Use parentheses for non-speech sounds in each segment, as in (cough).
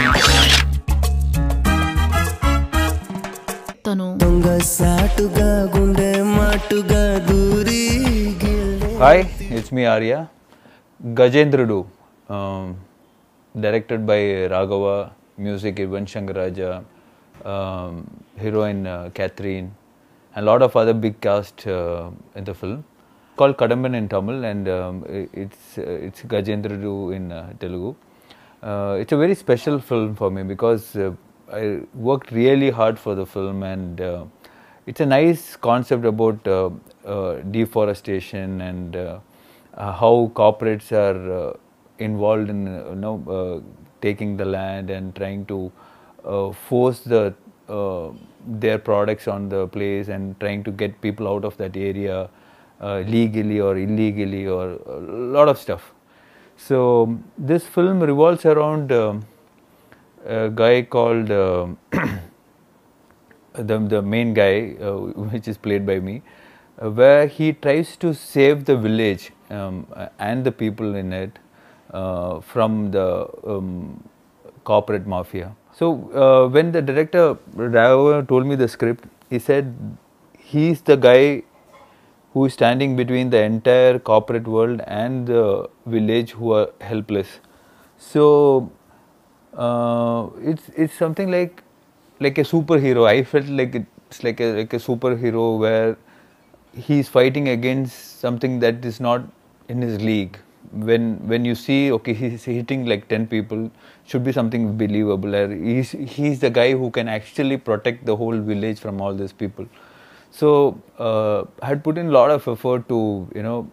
Hi, it's me Arya. Gajendra um, directed by Raghava, music Ivan Shankaraja, um, heroine uh, Catherine, and a lot of other big cast uh, in the film. called Kadamban in Tamil and um, it's, uh, it's Gajendra in uh, Telugu. Uh, it's a very special film for me because uh, I worked really hard for the film, and uh, it's a nice concept about uh, uh, deforestation and uh, how corporates are involved in you know taking the land and trying to force the their products on the place and trying to get people out of that area legally or illegally or a lot of stuff. So, this film revolves around um, a guy called uh, (coughs) the, the main guy, uh, (laughs) which is played by me, uh, where he tries to save the village um, and the people in it uh, from the um, corporate mafia. So, uh, when the director Rao told me the script, he said he's the guy who is standing between the entire corporate world and the village who are helpless. So uh, it's it's something like like a superhero. I felt like it's like a like a superhero where he's fighting against something that is not in his league. When when you see okay he's hitting like ten people should be something believable. He's he's the guy who can actually protect the whole village from all these people. So uh, I had put in a lot of effort to you know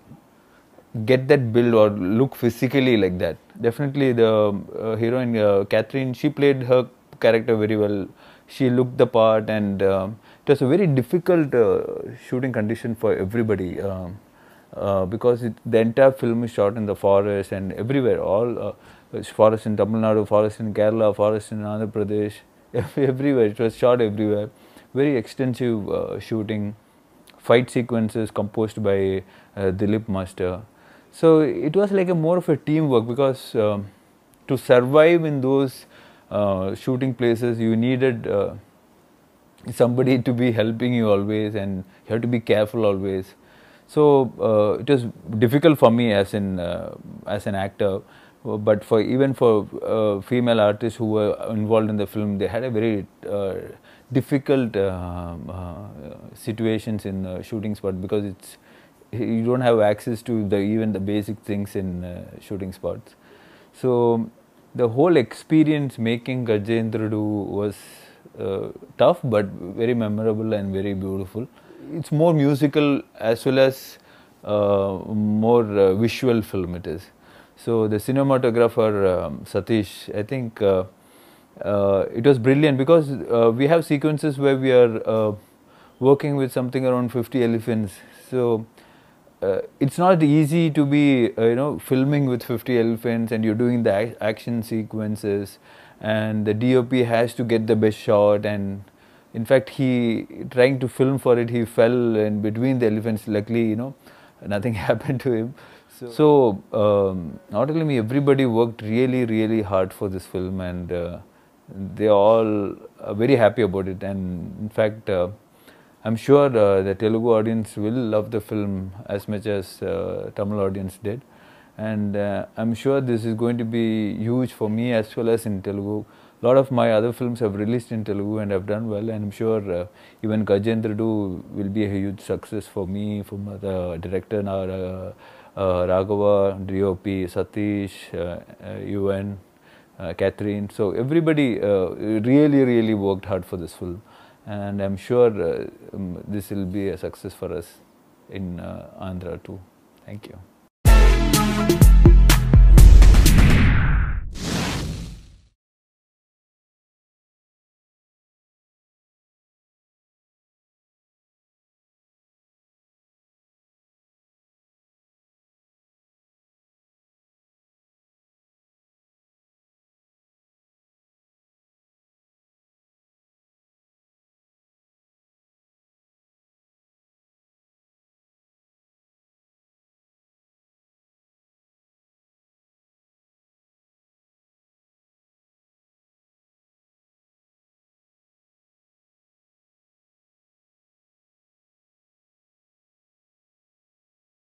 get that build or look physically like that. Definitely the uh, heroine uh, Catherine, she played her character very well. She looked the part, and um, it was a very difficult uh, shooting condition for everybody. Um, uh, because it, the entire film is shot in the forest and everywhere, all uh, forest in Tamil Nadu, forest in Kerala, forest in Andhra Pradesh, (laughs) everywhere. It was shot everywhere very extensive uh, shooting, fight sequences composed by uh, Dilip Master. So it was like a more of a teamwork because um, to survive in those uh, shooting places, you needed uh, somebody to be helping you always, and you had to be careful always. So uh, it was difficult for me as an uh, as an actor but for even for uh, female artists who were involved in the film, they had a very uh, difficult uh, uh, situations in the uh, shooting spot because it's you don't have access to the even the basic things in shooting spots. So the whole experience making Gajendra was uh, tough but very memorable and very beautiful. It's more musical as well as uh, more uh, visual film it is. So the cinematographer um, Satish, I think uh, it was brilliant because uh, we have sequences where we are uh, working with something around 50 elephants. So uh, it's not easy to be uh, you know filming with 50 elephants and you're doing the ac- action sequences and the DOP has to get the best shot and in fact he trying to film for it he fell in between the elephants luckily you know nothing (laughs) happened to him so, um, not only me everybody worked really really hard for this film and uh, they all are uh, very happy about it and in fact uh, I'm sure uh, the Telugu audience will love the film as much as uh, Tamil audience did and uh, I'm sure this is going to be huge for me as well as in Telugu. A lot of my other films have released in Telugu and have done well and I'm sure uh, even Gajendradu will be a huge success for me, for the director, uh, Raghava, DOP, Satish, uh, UN uh, Catherine. So everybody uh, really, really worked hard for this film, and I'm sure uh, um, this will be a success for us in uh, Andhra too. Thank you.